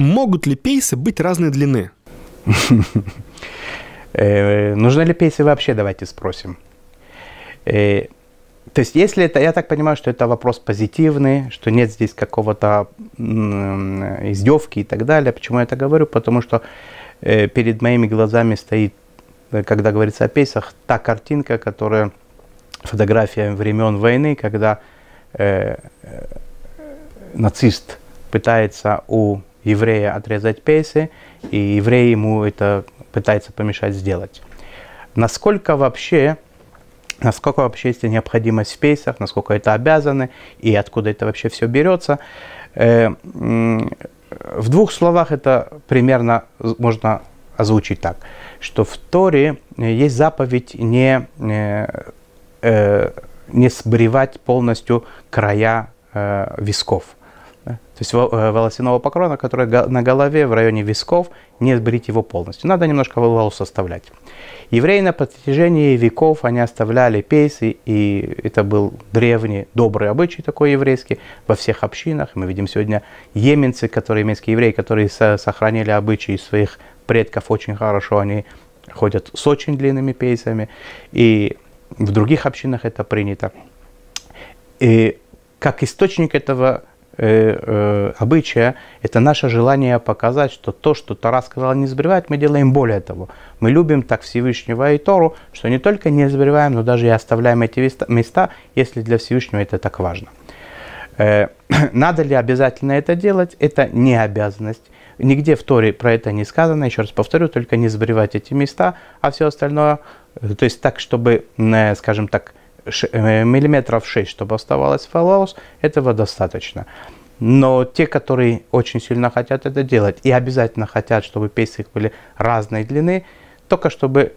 Могут ли пейсы быть разной длины? Э, Нужно ли пейсы вообще, давайте спросим. Э, то есть, если это, я так понимаю, что это вопрос позитивный, что нет здесь какого-то издевки и так далее. Почему я это говорю? Потому что э, перед моими глазами стоит, когда говорится о пейсах, та картинка, которая фотография времен войны, когда нацист пытается у еврея отрезать пейсы, и еврей ему это пытается помешать сделать. Насколько вообще, насколько вообще есть необходимость в пейсах, насколько это обязаны, и откуда это вообще все берется. Э, в двух словах это примерно можно озвучить так, что в Торе э, есть заповедь не, э, не сбривать полностью края висков – то есть э, волосяного покрона, который на голове в районе висков, не сбрить его полностью. Надо немножко волос оставлять. Евреи на протяжении веков, они оставляли пейсы, и это был древний добрый обычай такой еврейский во всех общинах. Мы видим сегодня еменцы, которые, еменские евреи, которые сохранили обычаи своих предков очень хорошо, они ходят с очень длинными пейсами, и в других общинах это принято. И как источник этого Э, э, обычая, это наше желание показать, что то, что Тара сказала не сбривать, мы делаем более того. Мы любим так Всевышнего и Тору, что не только не сбриваем, но даже и оставляем эти места, если для Всевышнего это так важно. Э, надо ли обязательно это делать? Это не обязанность. Нигде в Торе про это не сказано, еще раз повторю, только не сбривать эти места, а все остальное, э, то есть так, чтобы, скажем так, Э, миллиметров 6, чтобы оставалось фоллаус, этого достаточно. Но те, которые очень сильно хотят это делать и обязательно хотят, чтобы песик были разной длины, только чтобы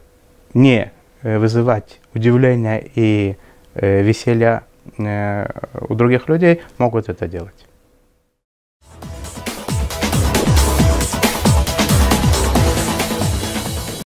не э, вызывать удивления и э, веселья у других людей, могут это делать.